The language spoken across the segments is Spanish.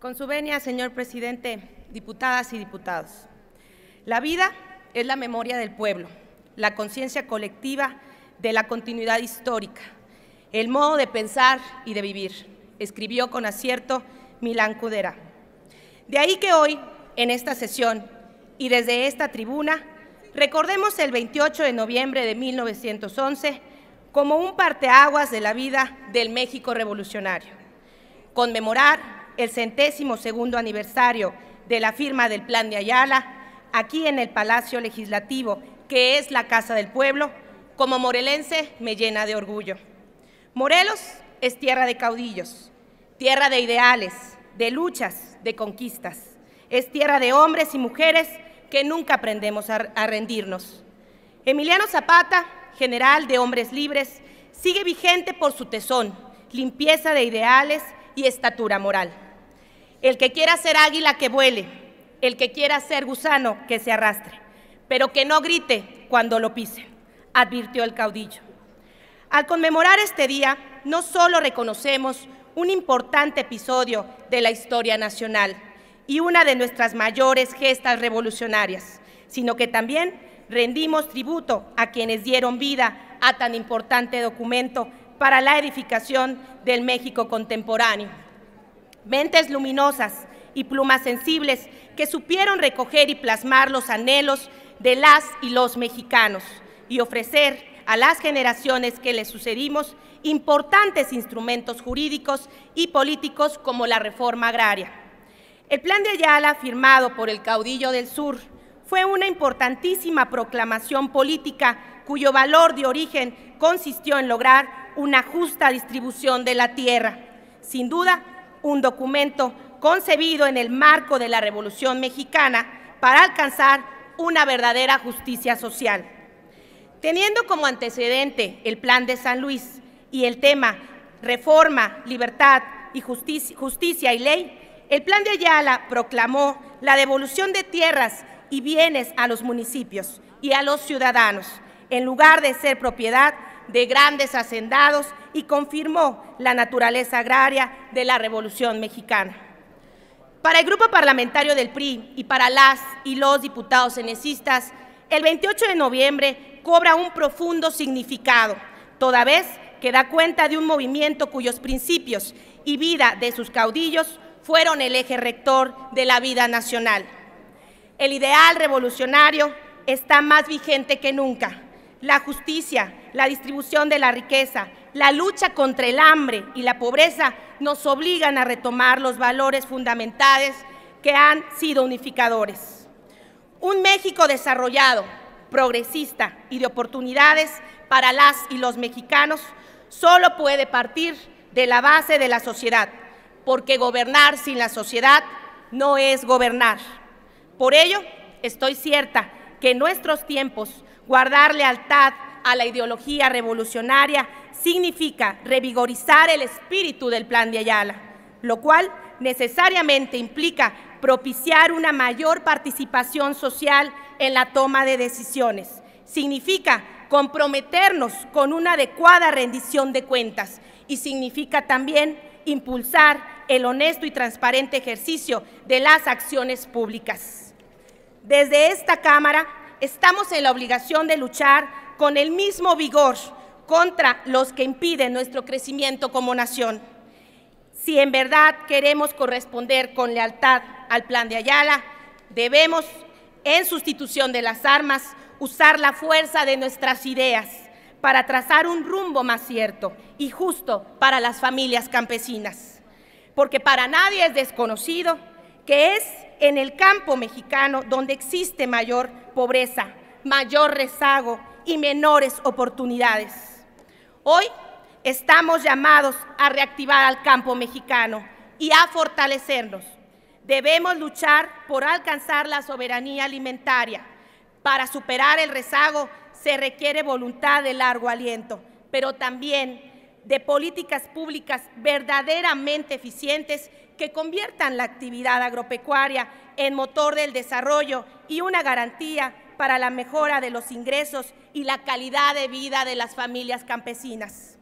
Con su venia, señor presidente, diputadas y diputados. La vida es la memoria del pueblo, la conciencia colectiva de la continuidad histórica, el modo de pensar y de vivir, escribió con acierto Milán Cudera. De ahí que hoy, en esta sesión y desde esta tribuna, recordemos el 28 de noviembre de 1911 como un parteaguas de la vida del México revolucionario. Conmemorar el centésimo segundo aniversario de la firma del Plan de Ayala, aquí en el Palacio Legislativo, que es la Casa del Pueblo, como morelense me llena de orgullo. Morelos es tierra de caudillos, tierra de ideales, de luchas, de conquistas. Es tierra de hombres y mujeres que nunca aprendemos a, rendirnos. Emiliano Zapata, general de hombres libres, sigue vigente por su tesón, limpieza de ideales y estatura moral. El que quiera ser águila, que vuele. El que quiera ser gusano, que se arrastre. Pero que no grite cuando lo pise, advirtió el caudillo. Al conmemorar este día, no solo reconocemos un importante episodio de la historia nacional y una de nuestras mayores gestas revolucionarias, sino que también rendimos tributo a quienes dieron vida a tan importante documento para la edificación del México contemporáneo mentes luminosas y plumas sensibles que supieron recoger y plasmar los anhelos de las y los mexicanos y ofrecer a las generaciones que les sucedimos importantes instrumentos jurídicos y políticos como la reforma agraria. El plan de Ayala, firmado por el caudillo del sur, fue una importantísima proclamación política cuyo valor de origen consistió en lograr una justa distribución de la tierra. Sin duda, un documento concebido en el marco de la Revolución Mexicana para alcanzar una verdadera justicia social. Teniendo como antecedente el Plan de San Luis y el tema Reforma, Libertad y Justicia, justicia y Ley, el Plan de Ayala proclamó la devolución de tierras y bienes a los municipios y a los ciudadanos, en lugar de ser propiedad de grandes hacendados y confirmó la naturaleza agraria de la Revolución Mexicana. Para el grupo parlamentario del PRI y para las y los diputados senecistas, el 28 de noviembre cobra un profundo significado, toda vez que da cuenta de un movimiento cuyos principios y vida de sus caudillos fueron el eje rector de la vida nacional. El ideal revolucionario está más vigente que nunca la justicia, la distribución de la riqueza, la lucha contra el hambre y la pobreza nos obligan a retomar los valores fundamentales que han sido unificadores. Un México desarrollado, progresista y de oportunidades para las y los mexicanos solo puede partir de la base de la sociedad, porque gobernar sin la sociedad no es gobernar. Por ello, estoy cierta que en nuestros tiempos Guardar lealtad a la ideología revolucionaria significa revigorizar el espíritu del plan de Ayala, lo cual necesariamente implica propiciar una mayor participación social en la toma de decisiones. Significa comprometernos con una adecuada rendición de cuentas y significa también impulsar el honesto y transparente ejercicio de las acciones públicas. Desde esta Cámara estamos en la obligación de luchar con el mismo vigor contra los que impiden nuestro crecimiento como nación. Si en verdad queremos corresponder con lealtad al plan de Ayala, debemos, en sustitución de las armas, usar la fuerza de nuestras ideas para trazar un rumbo más cierto y justo para las familias campesinas. Porque para nadie es desconocido que es en el campo mexicano donde existe mayor pobreza, mayor rezago y menores oportunidades. Hoy estamos llamados a reactivar al campo mexicano y a fortalecernos. Debemos luchar por alcanzar la soberanía alimentaria. Para superar el rezago se requiere voluntad de largo aliento, pero también de políticas públicas verdaderamente eficientes que conviertan la actividad agropecuaria en motor del desarrollo y una garantía para la mejora de los ingresos y la calidad de vida de las familias campesinas.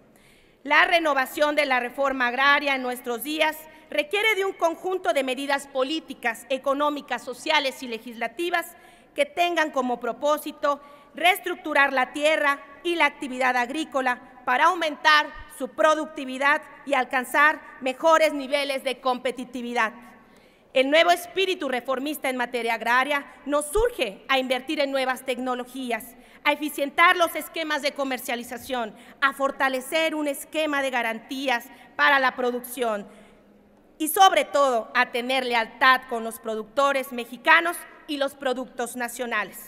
La renovación de la reforma agraria en nuestros días requiere de un conjunto de medidas políticas, económicas, sociales y legislativas que tengan como propósito reestructurar la tierra y la actividad agrícola para aumentar su productividad y alcanzar mejores niveles de competitividad. El nuevo espíritu reformista en materia agraria nos surge a invertir en nuevas tecnologías, a eficientar los esquemas de comercialización, a fortalecer un esquema de garantías para la producción y sobre todo a tener lealtad con los productores mexicanos y los productos nacionales.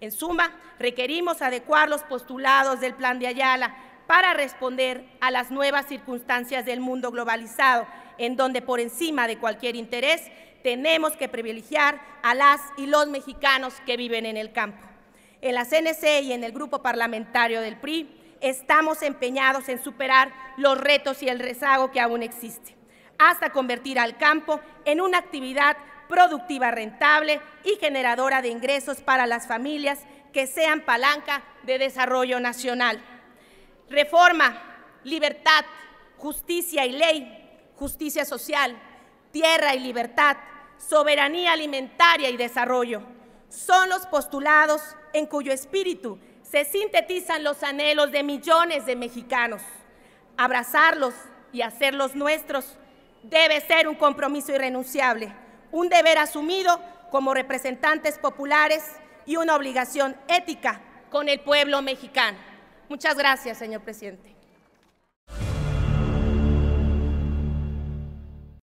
En suma, requerimos adecuar los postulados del Plan de Ayala para responder a las nuevas circunstancias del mundo globalizado, en donde por encima de cualquier interés tenemos que privilegiar a las y los mexicanos que viven en el campo. En la CNC y en el grupo parlamentario del PRI estamos empeñados en superar los retos y el rezago que aún existe, hasta convertir al campo en una actividad productiva rentable y generadora de ingresos para las familias que sean palanca de desarrollo nacional. Reforma, libertad, justicia y ley, justicia social, tierra y libertad, soberanía alimentaria y desarrollo. Son los postulados en cuyo espíritu se sintetizan los anhelos de millones de mexicanos. Abrazarlos y hacerlos nuestros debe ser un compromiso irrenunciable, un deber asumido como representantes populares y una obligación ética con el pueblo mexicano. Muchas gracias, señor presidente.